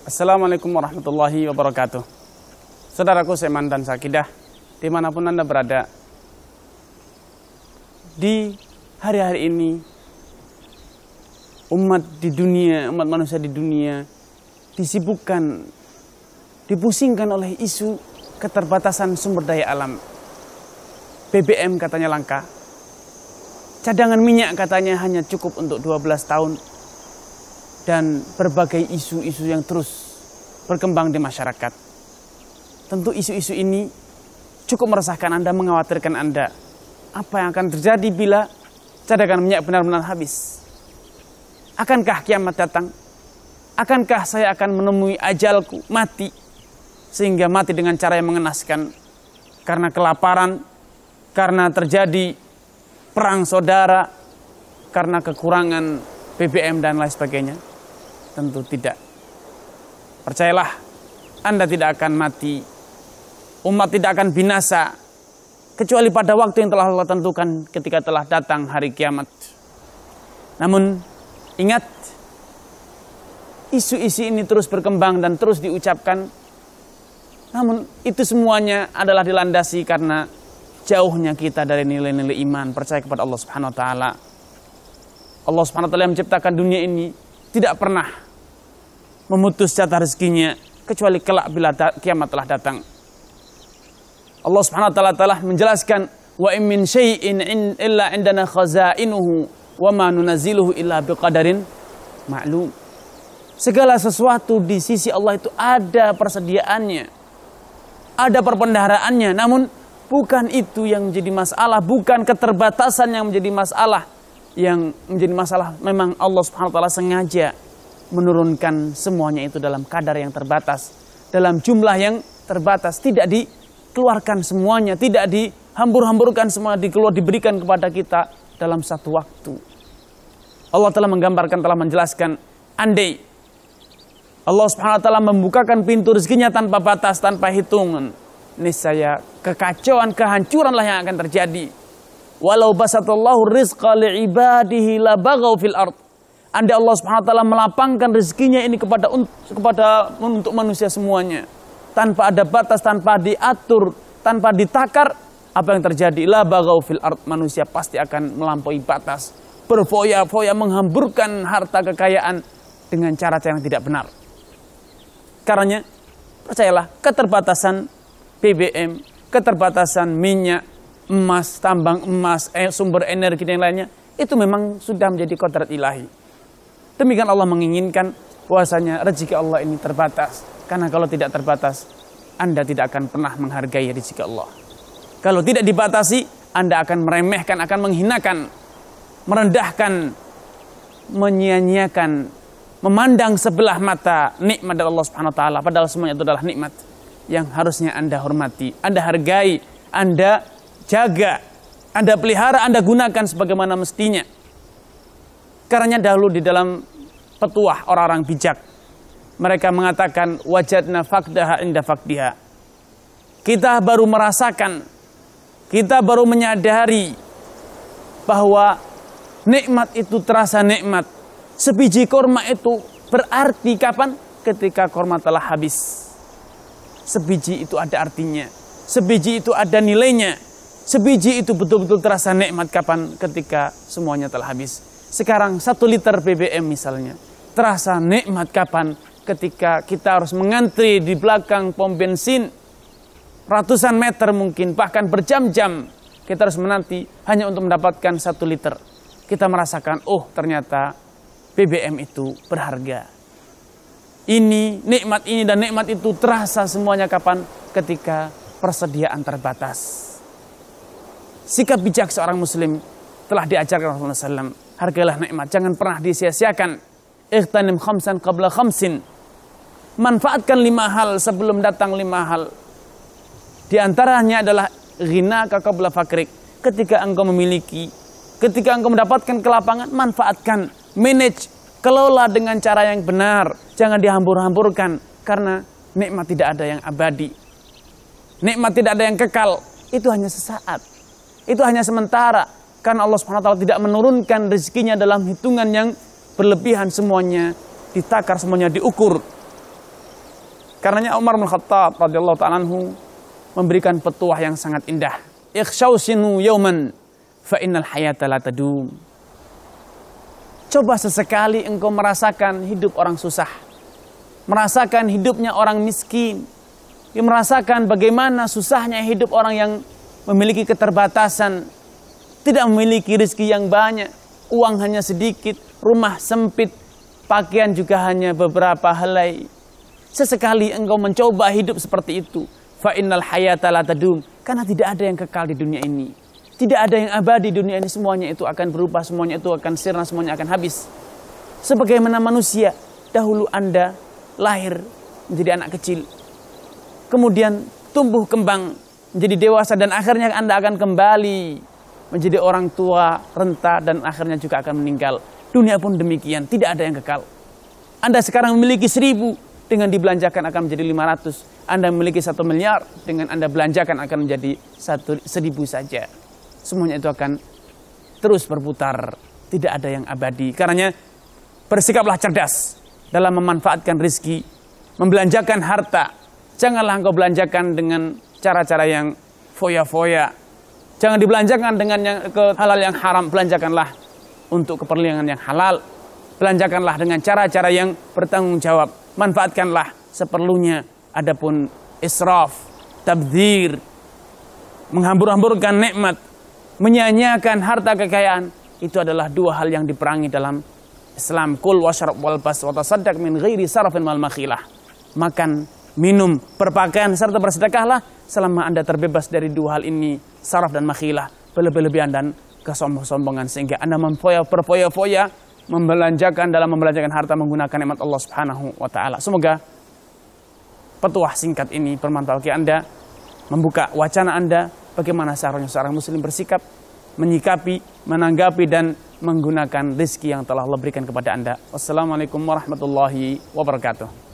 Assalamualaikum warahmatullahi wabarakatuh Saudaraku Seman dan Sakidah Dimanapun Anda berada Di hari-hari ini Umat di dunia, umat manusia di dunia Disibukkan Dipusingkan oleh isu keterbatasan sumber daya alam BBM katanya langka Cadangan minyak katanya hanya cukup untuk 12 tahun dan berbagai isu-isu yang terus berkembang di masyarakat. Tentu isu-isu ini cukup meresahkan Anda, mengkhawatirkan Anda. Apa yang akan terjadi bila cadangan minyak benar-benar habis? Akankah kiamat datang? Akankah saya akan menemui ajalku mati sehingga mati dengan cara yang mengenaskan karena kelaparan, karena terjadi perang saudara, karena kekurangan BBM dan lain sebagainya? Tentu tidak. Percayalah, Anda tidak akan mati. Umat tidak akan binasa kecuali pada waktu yang telah Allah tentukan ketika telah datang hari kiamat. Namun ingat isu-isu ini terus berkembang dan terus diucapkan. Namun itu semuanya adalah dilandasi karena jauhnya kita dari nilai-nilai iman, percaya kepada Allah Subhanahu wa taala. Allah Subhanahu wa taala yang menciptakan dunia ini tidak pernah memutus jatah rezekinya kecuali kelak bila kiamat telah datang. Allah Subhanahu wa taala telah menjelaskan wa in min syai'in illa indana khazainuhu wa ma nunazziluhu illa biqadarin ma'lum. Segala sesuatu di sisi Allah itu ada persediaannya. Ada perpendaharaannya, namun bukan itu yang menjadi masalah, bukan keterbatasan yang menjadi masalah yang menjadi masalah memang Allah Subhanahu wa taala sengaja menurunkan semuanya itu dalam kadar yang terbatas, dalam jumlah yang terbatas, tidak dikeluarkan semuanya, tidak dihambur-hamburkan semua, dikeluar diberikan kepada kita dalam satu waktu. Allah telah menggambarkan, telah menjelaskan, andai Allah Subhanahu wa taala membukakan pintu rezekinya tanpa batas, tanpa hitungan, niscaya kekacauan, kehancuranlah yang akan terjadi Walau basatallahu rizqa li'ibadihi labagaw fil ard. Andai Allah Subhanahu wa taala melapangkan rezekinya ini kepada kepada untuk manusia semuanya. Tanpa ada batas, tanpa diatur, tanpa ditakar, apa yang terjadi? Labagaw fil ard. Manusia pasti akan melampaui batas, berfoya-foya menghamburkan harta kekayaan dengan cara-cara yang tidak benar. Karena percayalah keterbatasan BBM, keterbatasan minyak, emas, tambang emas, eh, sumber energi dan lainnya, itu memang sudah menjadi kodrat ilahi. Demikian Allah menginginkan puasanya rezeki Allah ini terbatas. Karena kalau tidak terbatas, Anda tidak akan pernah menghargai rezeki Allah. Kalau tidak dibatasi, Anda akan meremehkan, akan menghinakan, merendahkan, menyia-nyiakan, memandang sebelah mata nikmat dari Allah Subhanahu wa taala padahal semuanya itu adalah nikmat yang harusnya Anda hormati, Anda hargai, Anda jaga, Anda pelihara, Anda gunakan sebagaimana mestinya. Karena dahulu di dalam petuah orang-orang bijak, mereka mengatakan wajadna fakdaha inda fakdiha. Kita baru merasakan, kita baru menyadari bahwa nikmat itu terasa nikmat. Sebiji korma itu berarti kapan? Ketika korma telah habis. Sebiji itu ada artinya. Sebiji itu ada nilainya Sebiji itu betul-betul terasa nikmat kapan ketika semuanya telah habis. Sekarang satu liter BBM misalnya. Terasa nikmat kapan ketika kita harus mengantri di belakang pom bensin. Ratusan meter mungkin, bahkan berjam-jam. Kita harus menanti hanya untuk mendapatkan satu liter. Kita merasakan, oh ternyata BBM itu berharga. Ini, nikmat ini dan nikmat itu terasa semuanya kapan? Ketika persediaan terbatas sikap bijak seorang muslim telah diajarkan Rasulullah SAW. Hargailah nikmat, jangan pernah disia-siakan. Ikhtanim khamsan qabla khamsin. Manfaatkan lima hal sebelum datang lima hal. Di antaranya adalah ghina qabla fakrik. Ketika engkau memiliki, ketika engkau mendapatkan kelapangan, manfaatkan, manage, kelola dengan cara yang benar. Jangan dihambur-hamburkan karena nikmat tidak ada yang abadi. Nikmat tidak ada yang kekal. Itu hanya sesaat itu hanya sementara. Karena Allah SWT tidak menurunkan rezekinya dalam hitungan yang berlebihan semuanya ditakar semuanya diukur. Karenanya Umar bin Khattab radhiyallahu taala memberikan petuah yang sangat indah. Ikhshawsinu yauman fa innal hayata la tadum. Coba sesekali engkau merasakan hidup orang susah. Merasakan hidupnya orang miskin. Ya, merasakan bagaimana susahnya hidup orang yang memiliki keterbatasan, tidak memiliki rezeki yang banyak, uang hanya sedikit, rumah sempit, pakaian juga hanya beberapa helai. Sesekali engkau mencoba hidup seperti itu, fa innal hayata la tadum, karena tidak ada yang kekal di dunia ini. Tidak ada yang abadi di dunia ini, semuanya itu akan berubah, semuanya itu akan sirna, semuanya akan habis. Sebagaimana manusia, dahulu Anda lahir menjadi anak kecil, kemudian tumbuh kembang menjadi dewasa dan akhirnya Anda akan kembali menjadi orang tua, renta dan akhirnya juga akan meninggal. Dunia pun demikian, tidak ada yang kekal. Anda sekarang memiliki seribu, dengan dibelanjakan akan menjadi lima ratus. Anda memiliki satu miliar, dengan Anda belanjakan akan menjadi satu seribu saja. Semuanya itu akan terus berputar, tidak ada yang abadi. Karena bersikaplah cerdas dalam memanfaatkan rezeki, membelanjakan harta. Janganlah engkau belanjakan dengan cara-cara yang foya-foya. Jangan dibelanjakan dengan yang ke halal yang haram, belanjakanlah untuk keperluan yang halal. Belanjakanlah dengan cara-cara yang bertanggung jawab. Manfaatkanlah seperlunya. Adapun israf, tabdir, menghambur-hamburkan nikmat, menyanyiakan harta kekayaan, itu adalah dua hal yang diperangi dalam Islam. Kul washrab wal bas wa tasaddaq min ghairi sarfin wal makhilah. Makan minum, berpakaian, serta bersedekahlah selama Anda terbebas dari dua hal ini, saraf dan makhilah, berlebih-lebihan dan kesombongan sehingga Anda memfoya berpoya foya membelanjakan dalam membelanjakan harta menggunakan nikmat Allah Subhanahu wa taala. Semoga petuah singkat ini bermanfaat bagi Anda, membuka wacana Anda bagaimana seharusnya seorang muslim bersikap, menyikapi, menanggapi dan menggunakan rezeki yang telah Allah berikan kepada Anda. Wassalamualaikum warahmatullahi wabarakatuh.